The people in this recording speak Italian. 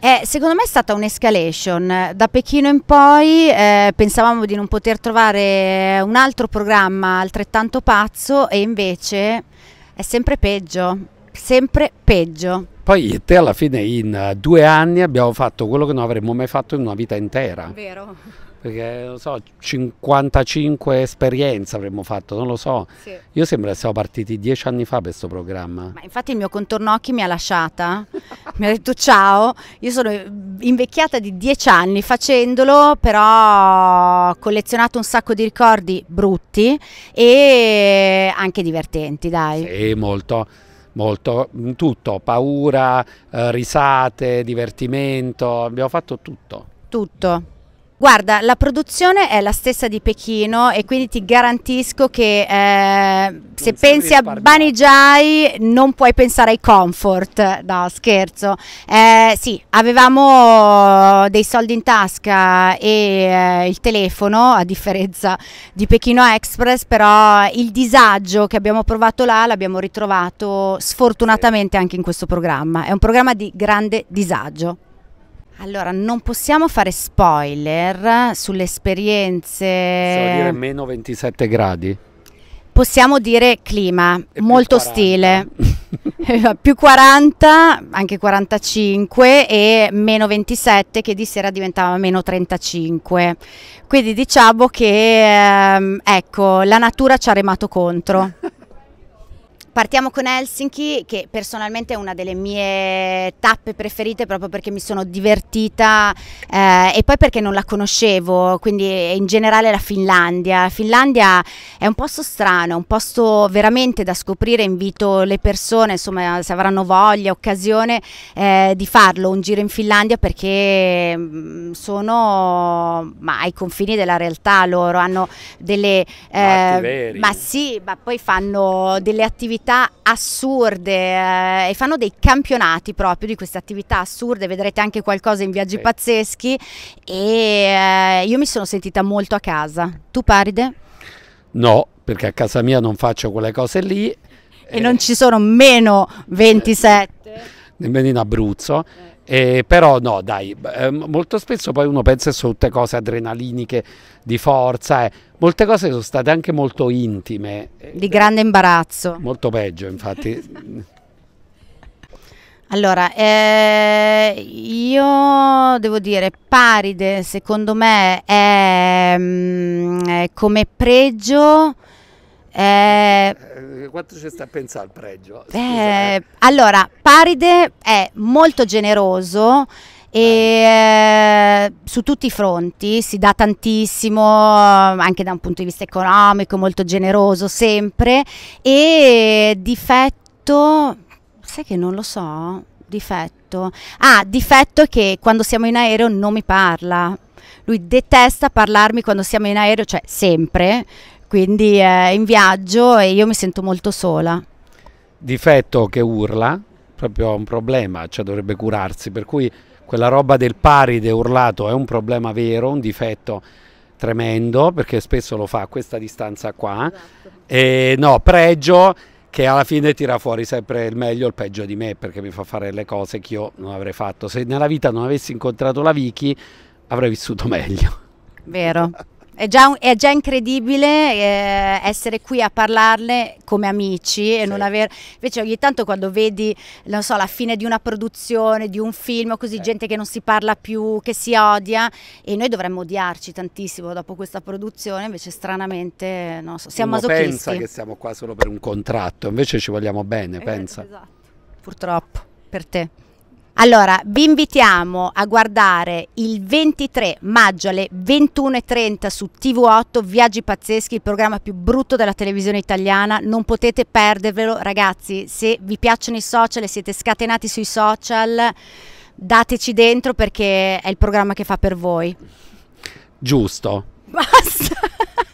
Eh, secondo me è stata un'escalation, da Pechino in poi eh, pensavamo di non poter trovare un altro programma altrettanto pazzo e invece è sempre peggio, sempre peggio. Poi te alla fine in eh, due anni abbiamo fatto quello che non avremmo mai fatto in una vita intera. Vero. Perché, non so, 55 esperienze avremmo fatto, non lo so. Sì. Io sembra che siamo partiti dieci anni fa per questo programma. Ma infatti il mio contorno occhi mi ha lasciata mi ha detto ciao, io sono invecchiata di dieci anni facendolo, però ho collezionato un sacco di ricordi brutti e anche divertenti, dai. Sì, molto molto, mm, tutto, paura, eh, risate, divertimento, abbiamo fatto tutto. Tutto. Guarda, la produzione è la stessa di Pechino e quindi ti garantisco che eh, se pensi a Banijai non puoi pensare ai comfort, no scherzo. Eh, sì, avevamo dei soldi in tasca e eh, il telefono, a differenza di Pechino Express, però il disagio che abbiamo provato là l'abbiamo ritrovato sfortunatamente anche in questo programma. È un programma di grande disagio. Allora, non possiamo fare spoiler sulle esperienze... Possiamo dire meno 27 gradi? Possiamo dire clima, e molto stile. più 40, anche 45 e meno 27 che di sera diventava meno 35. Quindi diciamo che, ehm, ecco, la natura ci ha remato contro. Partiamo con Helsinki che personalmente è una delle mie tappe preferite proprio perché mi sono divertita eh, e poi perché non la conoscevo, quindi in generale la Finlandia. Finlandia è un posto strano, un posto veramente da scoprire, invito le persone, insomma se avranno voglia, occasione eh, di farlo, un giro in Finlandia perché mm, sono ma, ai confini della realtà loro, hanno delle... Eh, ma sì, ma poi fanno delle attività attività assurde eh, e fanno dei campionati proprio di queste attività assurde, vedrete anche qualcosa in viaggi sì. pazzeschi e eh, io mi sono sentita molto a casa. Tu Paride? No, perché a casa mia non faccio quelle cose lì. E eh. non ci sono meno 27. nemmeno in Abruzzo. Eh, però no, dai, eh, molto spesso poi uno pensa su tutte cose adrenaliniche di forza, eh. molte cose sono state anche molto intime. Di grande imbarazzo. Molto peggio, infatti. allora, eh, io devo dire, Paride secondo me è mh, mm, come pregio eh, eh, Quanto ci sta a pensare il pregio? Eh, eh, allora, Paride è molto generoso e eh, su tutti i fronti si dà tantissimo anche da un punto di vista economico molto generoso sempre e difetto sai che non lo so difetto ah difetto è che quando siamo in aereo non mi parla lui detesta parlarmi quando siamo in aereo cioè sempre quindi eh, è in viaggio e io mi sento molto sola. Difetto che urla, proprio un problema, cioè dovrebbe curarsi, per cui quella roba del paride urlato è un problema vero, un difetto tremendo, perché spesso lo fa a questa distanza qua, esatto. e no, pregio che alla fine tira fuori sempre il meglio o il peggio di me, perché mi fa fare le cose che io non avrei fatto. Se nella vita non avessi incontrato la Vicky, avrei vissuto meglio. Vero. È già, è già, incredibile eh, essere qui a parlarne come amici e sì. non aver... Invece ogni tanto quando vedi, non so, la fine di una produzione, di un film, così sì. gente che non si parla più, che si odia e noi dovremmo odiarci tantissimo dopo questa produzione, invece stranamente, non so, siamo Uno masochisti. pensa che siamo qua solo per un contratto, invece ci vogliamo bene, eh, pensa. Esatto, purtroppo, per te. Allora, vi invitiamo a guardare il 23 maggio alle 21.30 su TV8 Viaggi Pazzeschi, il programma più brutto della televisione italiana. Non potete perdervelo, ragazzi. Se vi piacciono i social e siete scatenati sui social, dateci dentro perché è il programma che fa per voi. Giusto. Basta.